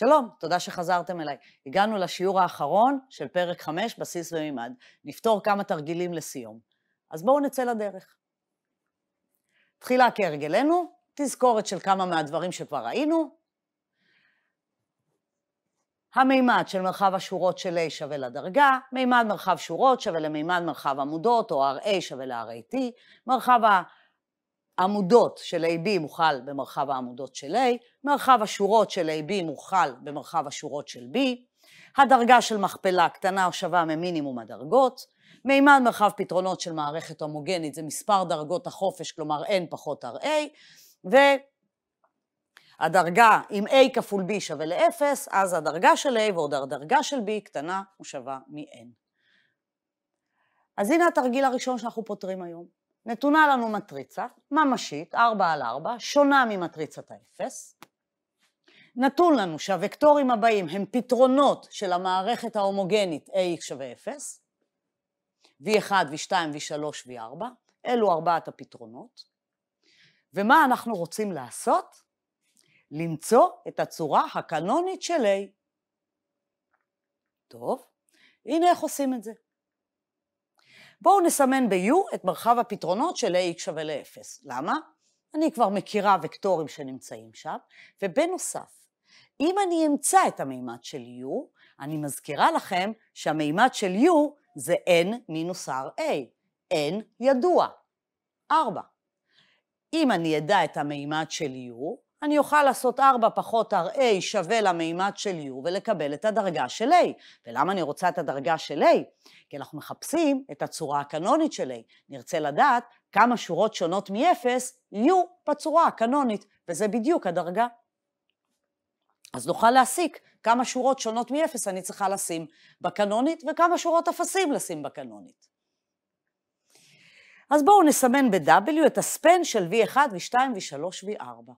שלום, תודה שחזרתם אליי. הגענו לשיעור האחרון של פרק 5, בסיס ומימד. נפתור כמה תרגילים לסיום. אז בואו נצא לדרך. תחילה כהרגלנו, תזכורת של כמה מהדברים שכבר ראינו. המימד של מרחב השורות של A שווה לדרגה, מימד מרחב שורות שווה למימד מרחב עמודות, או RA שווה ל-RAT, מרחב ה... עמודות של AB מוכל במרחב העמודות של A, מרחב השורות של AB מוכל במרחב השורות של B, הדרגה של מכפלה קטנה או שווה ממינימום הדרגות, מימד מרחב פתרונות של מערכת הומוגנית זה מספר דרגות החופש, כלומר n פחות RA, והדרגה, אם A כפול B שווה ל-0, אז הדרגה של A ועוד הדרגה של B קטנה ושווה מ-n. אז הנה התרגיל הראשון שאנחנו פותרים היום. נתונה לנו מטריצה ממשית, 4 על 4, שונה ממטריצת האפס. נתון לנו שהוקטורים הבאים הם פתרונות של המערכת ההומוגנית AX שווה 0, V1, V2, V3, V4, אלו ארבעת הפתרונות. ומה אנחנו רוצים לעשות? למצוא את הצורה הקנונית של A. טוב, הנה איך עושים את זה. בואו נסמן ב-U את מרחב הפתרונות של ax שווה ל-0. למה? אני כבר מכירה וקטורים שנמצאים שם, ובנוסף, אם אני אמצא את המימד של U, אני מזכירה לכם שהמימד של U זה n מינוס RA. n ידוע. 4. אם אני אדע את המימד של U, אני אוכל לעשות 4 פחות RA שווה למימד של U ולקבל את הדרגה של A. ולמה אני רוצה את הדרגה של A? כי אנחנו מחפשים את הצורה הקנונית של A. נרצה לדעת כמה שורות שונות מ-0 יהיו בצורה הקנונית, וזה בדיוק הדרגה. אז נוכל להסיק כמה שורות שונות מ-0 אני צריכה לשים בקנונית וכמה שורות אפסים לשים בקנונית. אז בואו נסמן ב-W את הספן של V1, V2, V3, V4.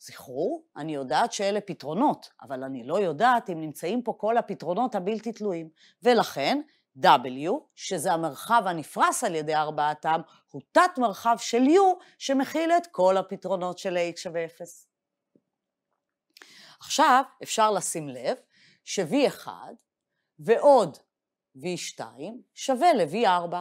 זכרו, אני יודעת שאלה פתרונות, אבל אני לא יודעת אם נמצאים פה כל הפתרונות הבלתי תלויים. ולכן, W, שזה המרחב הנפרס על ידי ארבעתם, הוא תת מרחב של U שמכיל את כל הפתרונות של A שווה 0. עכשיו אפשר לשים לב ש-V1 ועוד V2 שווה ל-V4.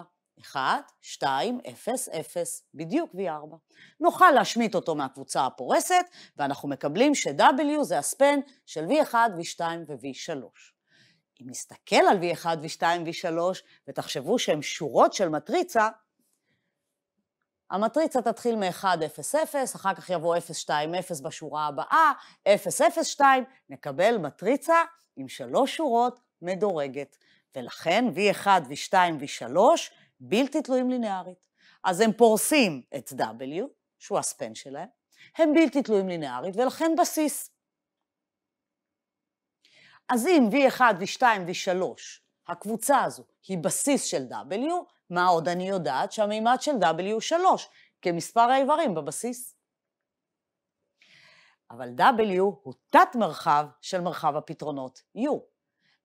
1, 2, 0, 0, בדיוק V4. נוכל להשמיט אותו מהקבוצה הפורסת, ואנחנו מקבלים ש-W זה הספן של V1, V2 ו-V3. אם נסתכל על V1, V2, V3, ותחשבו שהן שורות של מטריצה, המטריצה תתחיל מ-1, 0, 0, אחר כך יבוא 0, 2, 0 בשורה הבאה, 0, 0, 2, נקבל מטריצה עם שלוש שורות מדורגת. ולכן V1, V2, V3 בלתי תלויים לינארית. אז הם פורסים את W, שהוא הספן שלהם, הם בלתי תלויים לינארית ולכן בסיס. אז אם V1, V2, V3, הקבוצה הזו היא בסיס של W, מה עוד אני יודעת? שהמימד של W הוא 3, כמספר האיברים בבסיס. אבל W הוא תת-מרחב של מרחב הפתרונות U.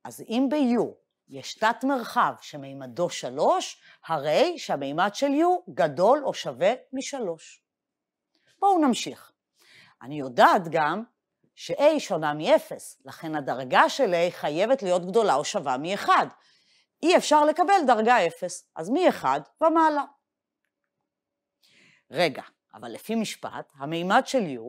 אז אם ב-U יש תת מרחב שמימדו שלוש, הרי שהמימד של U גדול או שווה משלוש. בואו נמשיך. אני יודעת גם ש-A שונה מ-0, לכן הדרגה של A חייבת להיות גדולה או שווה מ-1. אי אפשר לקבל דרגה 0, אז מ-1 ומעלה. רגע, אבל לפי משפט, המימד של U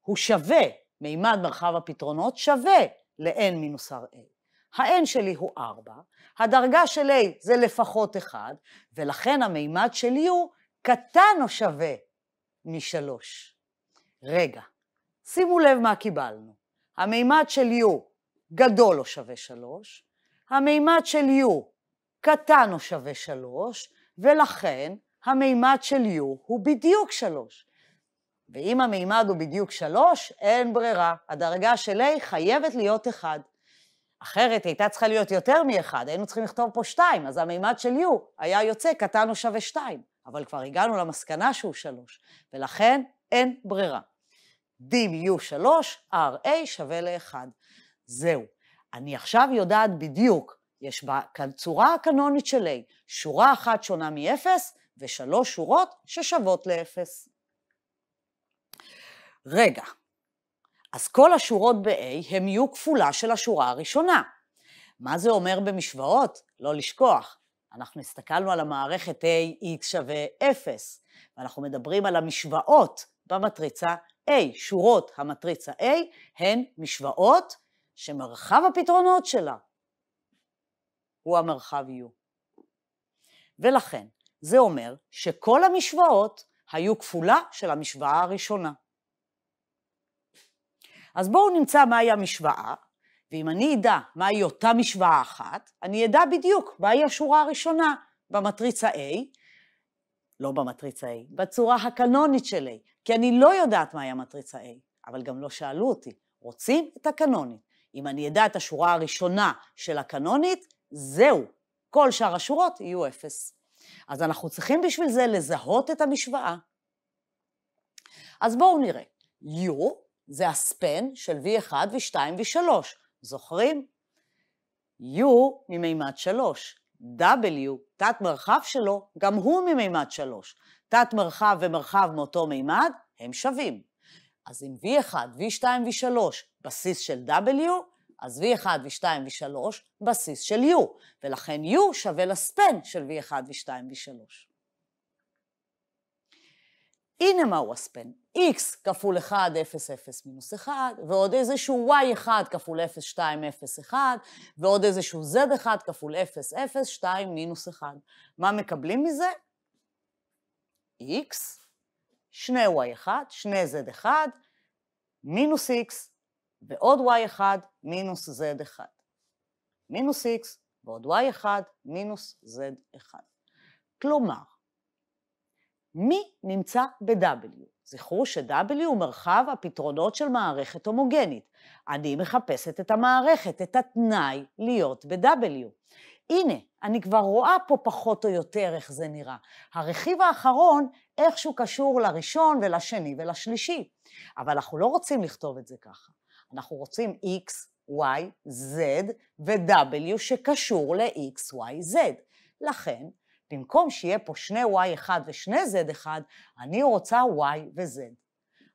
הוא שווה, מימד מרחב הפתרונות שווה ל-n מינוס r a. ה-n שלי הוא 4, הדרגה של a זה לפחות 1, ולכן המימד שלי הוא קטן או שווה מ-3. רגע, שימו לב מה קיבלנו. המימד של u גדול או שווה 3, המימד של u קטן או שווה 3, ולכן המימד של u הוא בדיוק 3. ואם המימד הוא בדיוק 3, אין ברירה, הדרגה של a חייבת להיות 1. אחרת היא הייתה צריכה להיות יותר מאחד, היינו צריכים לכתוב פה שתיים, אז המימד של U היה יוצא קטן או שווה שתיים, אבל כבר הגענו למסקנה שהוא שלוש, ולכן אין ברירה. D דים u שלוש, RA שווה לאחד. זהו. אני עכשיו יודעת בדיוק, יש בצורה הקנונית של A, שורה אחת שונה מ-0 ושלוש שורות ששוות ל-0. רגע, אז כל השורות ב-A הם יהיו כפולה של השורה הראשונה. מה זה אומר במשוואות? לא לשכוח. אנחנו הסתכלנו על המערכת A, x שווה 0, ואנחנו מדברים על המשוואות במטריצה A. שורות המטריצה A הן משוואות שמרחב הפתרונות שלה הוא המרחב U. ולכן, זה אומר שכל המשוואות היו כפולה של המשוואה הראשונה. אז בואו נמצא מהי המשוואה, ואם אני אדע מהי אותה משוואה אחת, אני אדע בדיוק מהי השורה הראשונה במטריצה A, לא במטריצה A, בצורה הקנונית של A, כי אני לא יודעת מהי המטריצה A, אבל גם לא שאלו אותי, רוצים את הקנונית. אם אני אדע את השורה הראשונה של הקנונית, זהו, כל שאר השורות יהיו אפס. אז אנחנו צריכים בשביל זה לזהות את המשוואה. אז בואו נראה. U זה הספן של V1 V2 V3, זוכרים? U ממימד 3, W, תת מרחב שלו, גם הוא ממימד 3. תת מרחב ומרחב מאותו מימד, הם שווים. אז אם V1, V2, V3 בסיס של W, אז V1, V2, V3 בסיס של U, ולכן U שווה לספן של V1, V2, V3. הנה מהו הספן, x כפול 1, 0, 0 מינוס 1, ועוד איזשהו y1 כפול 0, 2, 0, 1, ועוד איזשהו z1 כפול 0, 0, 2, מינוס 1. מה מקבלים מזה? x, שני y1, שני z1, מינוס x, ועוד y1 מינוס z1. מינוס x ועוד y1 מינוס z1. כלומר, מי נמצא ב-W. זכרו ש-W הוא מרחב הפתרונות של מערכת הומוגנית. אני מחפשת את המערכת, את התנאי להיות ב-W. הנה, אני כבר רואה פה פחות או יותר איך זה נראה. הרכיב האחרון איכשהו קשור לראשון ולשני ולשלישי, אבל אנחנו לא רוצים לכתוב את זה ככה. אנחנו רוצים x, y, z ו-w שקשור ל-x, y, z. לכן במקום שיהיה פה שני y1 ושני z1, אני רוצה y וz.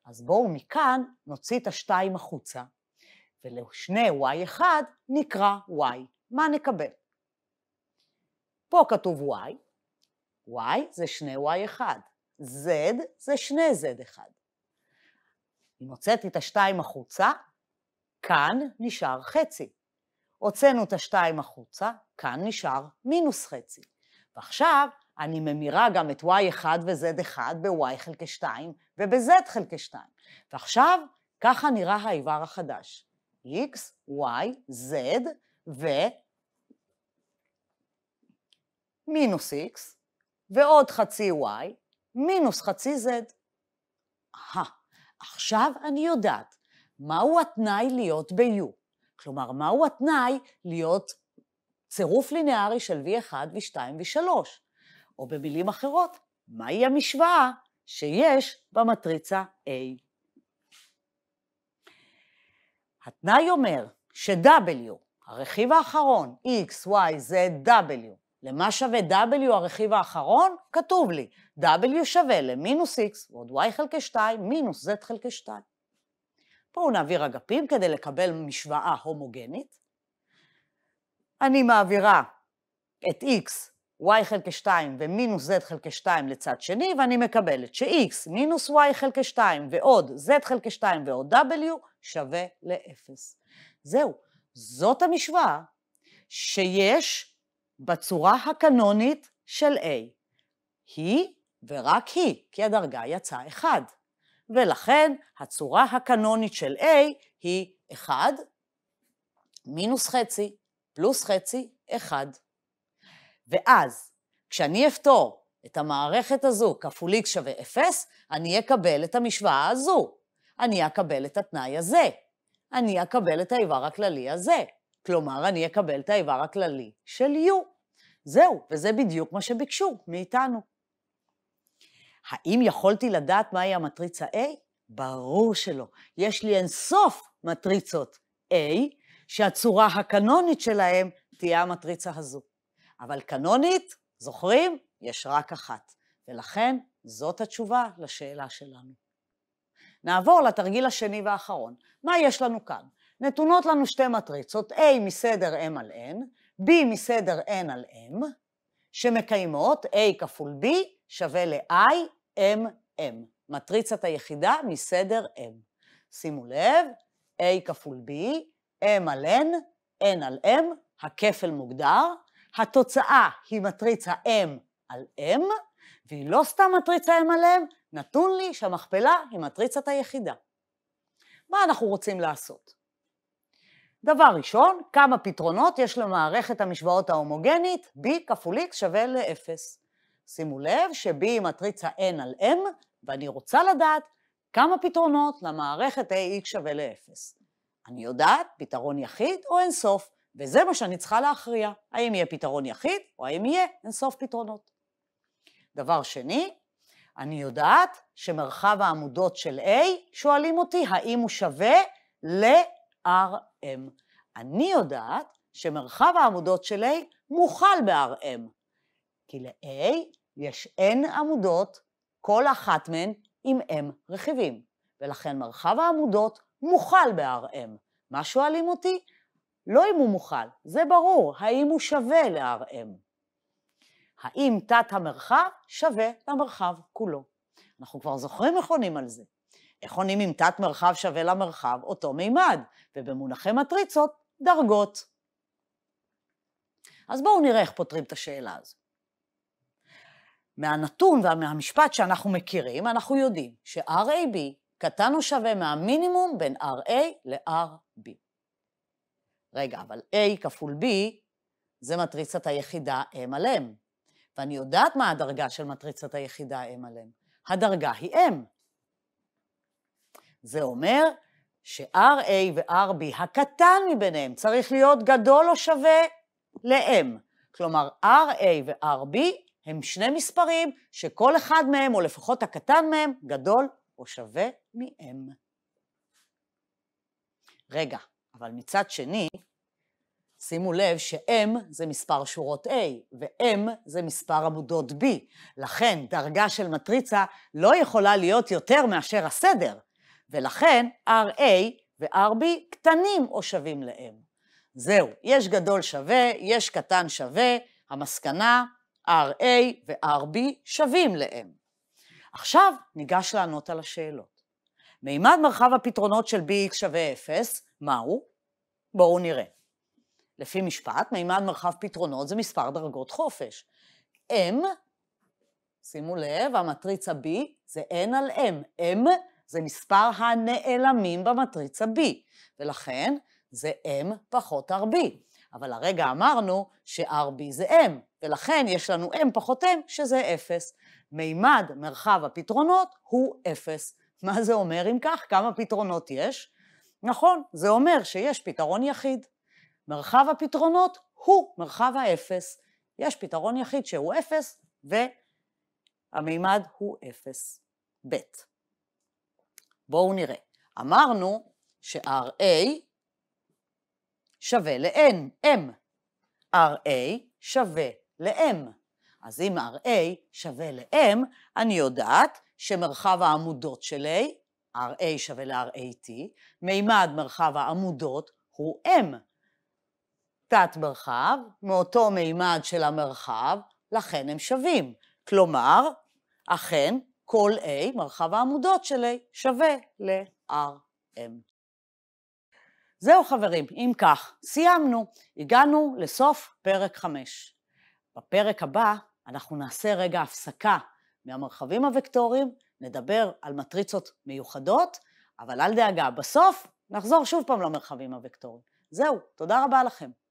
אז בואו מכאן נוציא את השתיים החוצה, ולשני y1 נקרא y. מה נקבל? פה כתוב y, y זה שני y1, z זה שני z1. אם הוצאתי את השתיים החוצה, כאן נשאר חצי. הוצאנו את השתיים החוצה, כאן נשאר מינוס חצי. ועכשיו אני ממירה גם את y 1 וz 1 ב-y חלקי 2 וב-z חלקי 2. ועכשיו ככה נראה האיבר החדש, x, y, z ו... מינוס x ועוד חצי y מינוס חצי z. אהה, עכשיו אני יודעת מהו התנאי להיות ב-u. כלומר, מהו התנאי להיות צירוף לינארי של V1 v 2 ו-3, או במילים אחרות, מהי המשוואה שיש במטריצה A. התנאי אומר ש-W, הרכיב האחרון, x, y, z, w, למה שווה w הרכיב האחרון? כתוב לי, w שווה למינוס x ועוד y חלקי 2 מינוס z חלקי 2. בואו נעביר אגפים כדי לקבל משוואה הומוגנית. אני מעבירה את x, y חלקי 2 ומינוס z חלקי 2 לצד שני, ואני מקבלת ש-x מינוס y חלקי 2 ועוד z חלקי 2 ועוד w שווה ל-0. זהו, זאת המשוואה שיש בצורה הקנונית של A. היא ורק היא, כי הדרגה יצאה 1. ולכן הצורה הקנונית של A היא 1 מינוס חצי. פלוס חצי, אחד. ואז, כשאני אפתור את המערכת הזו כפול x שווה 0, אני אקבל את המשוואה הזו. אני אקבל את התנאי הזה. אני אקבל את האיבר הכללי הזה. כלומר, אני אקבל את האיבר הכללי של u. זהו, וזה בדיוק מה שביקשו מאיתנו. האם יכולתי לדעת מהי המטריצה A? ברור שלא. יש לי אינסוף מטריצות A, שהצורה הקנונית שלהם תהיה המטריצה הזו. אבל קנונית, זוכרים? יש רק אחת. ולכן זאת התשובה לשאלה שלנו. נעבור לתרגיל השני והאחרון. מה יש לנו כאן? נתונות לנו שתי מטריצות, A מסדר M על N, B מסדר N על M, שמקיימות A כפול B שווה ל-I, M, M. מטריצת היחידה מסדר M. שימו לב, A כפול B M על N, N על M, הכפל מוגדר, התוצאה היא מטריצה M על M, והיא לא סתם מטריצה M על M, נתון לי שהמכפלה היא מטריצת היחידה. מה אנחנו רוצים לעשות? דבר ראשון, כמה פתרונות יש למערכת המשוואות ההומוגנית, b כפול x שווה ל-0. שימו לב ש-b היא מטריצה n על m, ואני רוצה לדעת כמה פתרונות למערכת ax שווה ל-0. אני יודעת, פתרון יחיד או אין סוף, וזה מה שאני צריכה להכריע, האם יהיה פתרון יחיד או האם יהיה אין סוף פתרונות. דבר שני, אני יודעת שמרחב העמודות של A, שואלים אותי האם הוא שווה ל-RM. אני יודעת שמרחב העמודות של A מוכל ב-RM, כי ל-A יש N עמודות, כל אחת מהן עם M רכיבים, ולכן מרחב העמודות מוכל ב-RM. מה שואלים אותי? לא אם הוא מוכל, זה ברור, האם הוא שווה ל-RM. האם תת המרחב שווה למרחב כולו. אנחנו כבר זוכרים איך עונים על זה. איך עונים אם תת מרחב שווה למרחב אותו מימד, ובמונחי מטריצות, דרגות. אז בואו נראה איך פותרים את השאלה הזו. מהנתון ומהמשפט שאנחנו מכירים, אנחנו יודעים ש-RAB קטן או שווה מהמינימום בין RA ל-RB. רגע, אבל A כפול B זה מטריצת היחידה M על M, ואני יודעת מה הדרגה של מטריצת היחידה M על M. הדרגה היא M. זה אומר ש-RA ו-RB, הקטן מביניהם, צריך להיות גדול או שווה ל-M. כלומר, RA ו-RB הם שני מספרים שכל אחד מהם, או לפחות הקטן מהם, גדול או שווה מאם. רגע, אבל מצד שני, שימו לב ש-M זה מספר שורות A, ו-M זה מספר עמודות B. לכן דרגה של מטריצה לא יכולה להיות יותר מאשר הסדר, ולכן RA ו-RB קטנים או שווים ל-M. זהו, יש גדול שווה, יש קטן שווה, המסקנה RA ו-RB שווים ל-M. עכשיו ניגש לענות על השאלות. מימד מרחב הפתרונות של bx שווה 0, מהו? בואו נראה. לפי משפט, מימד מרחב פתרונות זה מספר דרגות חופש. m, שימו לב, המטריצה b זה n על m. m זה מספר הנעלמים במטריצה b, ולכן זה m פחות rb. אבל הרגע אמרנו ש-rb זה m, ולכן יש לנו m פחות m שזה 0. מימד מרחב הפתרונות הוא אפס. מה זה אומר אם כך? כמה פתרונות יש? נכון, זה אומר שיש פתרון יחיד. מרחב הפתרונות הוא מרחב האפס. יש פתרון יחיד שהוא אפס, והמימד הוא אפס. ב'. בואו נראה. אמרנו ש-RA שווה ל-N, M. RA שווה ל-M. אז אם RA שווה ל-M, אני יודעת שמרחב העמודות של A, RA שווה ל-RAT, מימד מרחב העמודות הוא M. תת מרחב, מאותו מימד של המרחב, לכן הם שווים. כלומר, אכן, כל A, מרחב העמודות של A, שווה ל-RM. זהו חברים, אם כך, סיימנו, הגענו לסוף פרק 5. בפרק הבא אנחנו נעשה רגע הפסקה מהמרחבים הוקטוריים, נדבר על מטריצות מיוחדות, אבל אל דאגה, בסוף נחזור שוב פעם למרחבים הוקטוריים. זהו, תודה רבה לכם.